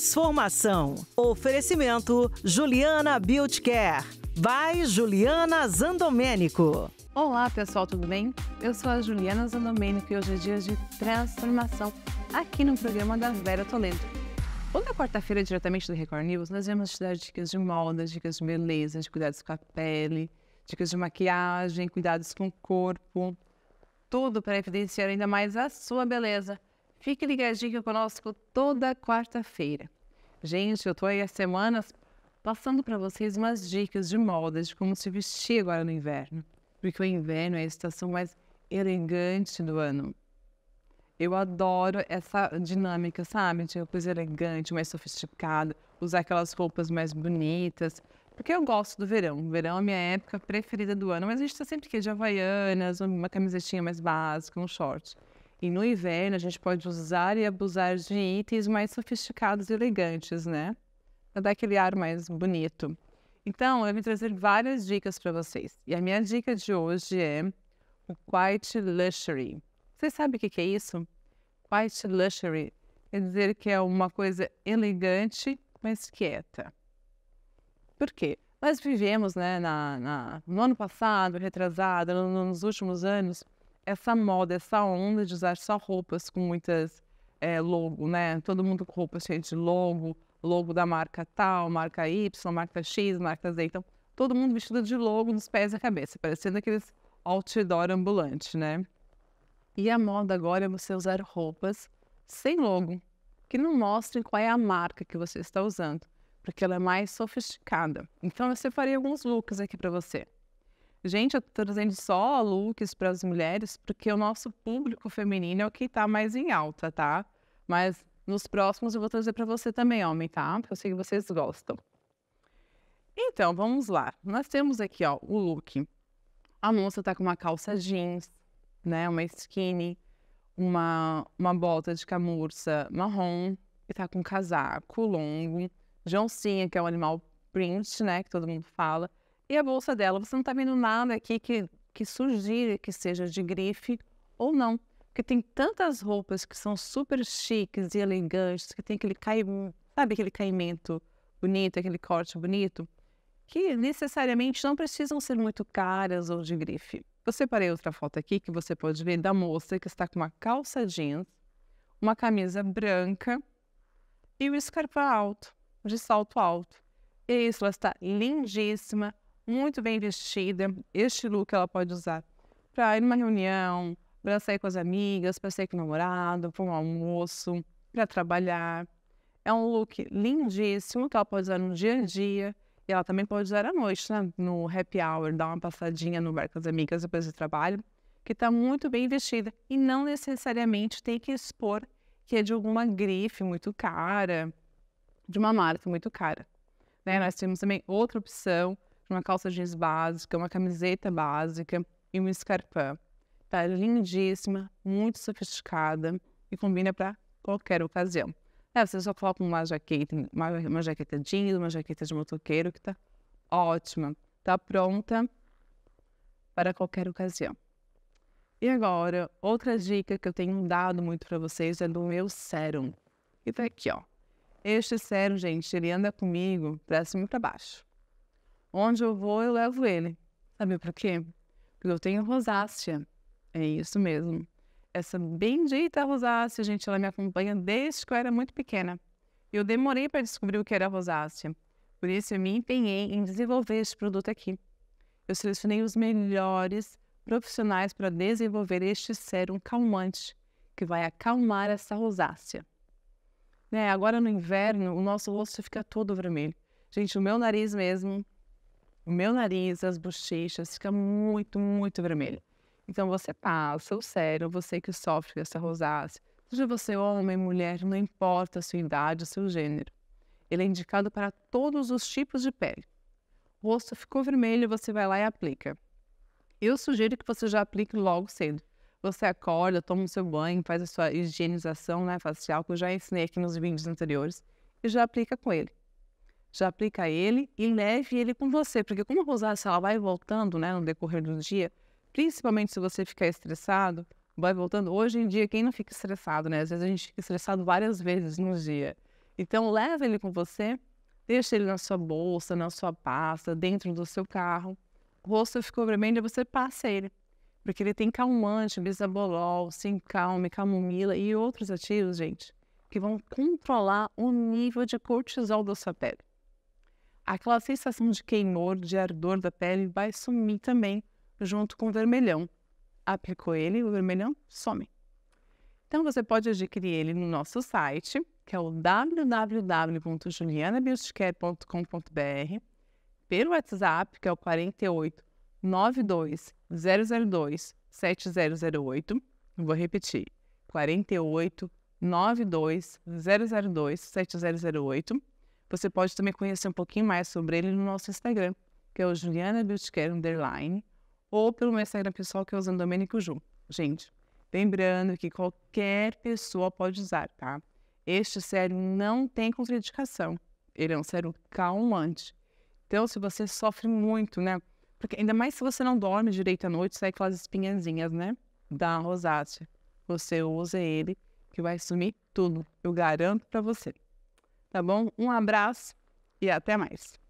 transformação. Oferecimento Juliana Care Vai Juliana Zandomênico. Olá pessoal, tudo bem? Eu sou a Juliana Zandomênico e hoje é dia de transformação aqui no programa da Vera Toledo. Toda é quarta-feira, diretamente do Record News, nós vamos te dar dicas de moda, dicas de beleza, de cuidados com a pele, dicas de maquiagem, cuidados com o corpo, tudo para evidenciar ainda mais a sua beleza. Fique ligadinho conosco toda quarta-feira. Gente, eu estou aí as semanas passando para vocês umas dicas de moda, de como se vestir agora no inverno, porque o inverno é a estação mais elegante do ano. Eu adoro essa dinâmica, sabe? De uma coisa elegante, mais sofisticada, usar aquelas roupas mais bonitas. Porque eu gosto do verão. O verão é a minha época preferida do ano, mas a gente está sempre aqui de havaianas, uma camisetinha mais básica, um short. E no inverno a gente pode usar e abusar de itens mais sofisticados e elegantes, né? Para dar aquele ar mais bonito. Então, eu vim trazer várias dicas para vocês. E a minha dica de hoje é o Quiet Luxury. Você sabe o que é isso? Quiet Luxury quer dizer que é uma coisa elegante, mas quieta. Por quê? Nós vivemos, né, na, na no ano passado, retrasado, no, nos últimos anos, essa moda, essa onda de usar só roupas com muitas é, logo, né? Todo mundo com roupas cheias de logo, logo da marca tal, marca Y, marca X, marca Z. Então, todo mundo vestido de logo nos pés e cabeça, parecendo aqueles outdoor ambulante, né? E a moda agora é você usar roupas sem logo, que não mostrem qual é a marca que você está usando, porque ela é mais sofisticada. Então, eu separei alguns looks aqui para você. Gente, eu tô trazendo só looks para as mulheres, porque o nosso público feminino é o que está mais em alta, tá? Mas nos próximos eu vou trazer para você também, homem, tá? Porque eu sei que vocês gostam. Então, vamos lá. Nós temos aqui, ó, o look. A moça tá com uma calça jeans, né? Uma skinny, uma, uma bota de camurça marrom e tá com casaco longo, joncinha, que é o um animal print, né? Que todo mundo fala e a bolsa dela. Você não está vendo nada aqui que, que sugira que seja de grife ou não. Porque tem tantas roupas que são super chiques e elegantes, que tem aquele caimento, sabe aquele caimento bonito, aquele corte bonito, que necessariamente não precisam ser muito caras ou de grife. Eu separei outra foto aqui que você pode ver da moça que está com uma calça jeans, uma camisa branca e o um escarpa alto, de salto alto. E isso, ela está lindíssima, muito bem vestida. Este look ela pode usar para ir numa reunião, para sair com as amigas, para sair com o namorado, para um almoço, para trabalhar. É um look lindíssimo que ela pode usar no dia a dia e ela também pode usar à noite, né? No happy hour, dar uma passadinha no bar com as amigas depois do trabalho, que está muito bem vestida e não necessariamente tem que expor que é de alguma grife muito cara, de uma marca muito cara. Né? Nós temos também outra opção uma calça jeans básica, uma camiseta básica e um escarpão. Tá lindíssima, muito sofisticada e combina para qualquer ocasião. É, você só coloca uma jaqueta, uma, uma jaqueta jeans, uma jaqueta de motoqueiro que tá ótima, tá pronta para qualquer ocasião. E agora, outra dica que eu tenho dado muito para vocês é do meu sérum. E tá aqui, ó. Este sérum, gente, ele anda comigo para cima e para baixo. Onde eu vou, eu levo ele. Sabe por quê? Porque eu tenho rosácea. É isso mesmo. Essa bendita rosácea, gente, ela me acompanha desde que eu era muito pequena. Eu demorei para descobrir o que era rosácea. Por isso, eu me empenhei em desenvolver este produto aqui. Eu selecionei os melhores profissionais para desenvolver este sérum calmante, que vai acalmar essa rosácea. Né? Agora, no inverno, o nosso rosto fica todo vermelho. Gente, o meu nariz mesmo o meu nariz, as bochechas, fica muito, muito vermelho. Então você passa o sérum, você que sofre dessa rosácea, seja você homem, mulher, não importa a sua idade, o seu gênero. Ele é indicado para todos os tipos de pele. O rosto ficou vermelho, você vai lá e aplica. Eu sugiro que você já aplique logo cedo. Você acorda, toma o seu banho, faz a sua higienização né, facial, que eu já ensinei aqui nos vídeos anteriores, e já aplica com ele já aplica ele e leve ele com você, porque como a rosácea ela vai voltando, né, no decorrer do dia, principalmente se você ficar estressado, vai voltando. Hoje em dia quem não fica estressado, né? Às vezes a gente fica estressado várias vezes no dia. Então leve ele com você, deixa ele na sua bolsa, na sua pasta, dentro do seu carro. O rosto ficou vermelho, você passa ele, porque ele tem calmante, bisabolol, sincalme, camomila e outros ativos, gente, que vão controlar o nível de cortisol da sua pele aquela sensação de queimor, de ardor da pele vai sumir também junto com o vermelhão. Aplicou ele, o vermelhão some. Então você pode adquirir ele no nosso site, que é o www.julianabeautycare.com.br, pelo WhatsApp, que é o 48 92 002 7008. vou repetir. 48 92 002 7008 você pode também conhecer um pouquinho mais sobre ele no nosso Instagram, que é o Juliana Beautycare Underline, ou pelo meu Instagram pessoal, que é usando Domênico Ju. Gente, lembrando que qualquer pessoa pode usar, tá? Este sérum não tem contraindicação. Ele é um sérum calmante. Então, se você sofre muito, né? Porque ainda mais se você não dorme direito à noite, sai aquelas espinhazinhas, né? Da rosácea. Você usa ele, que vai sumir tudo. Eu garanto para você tá bom? Um abraço e até mais.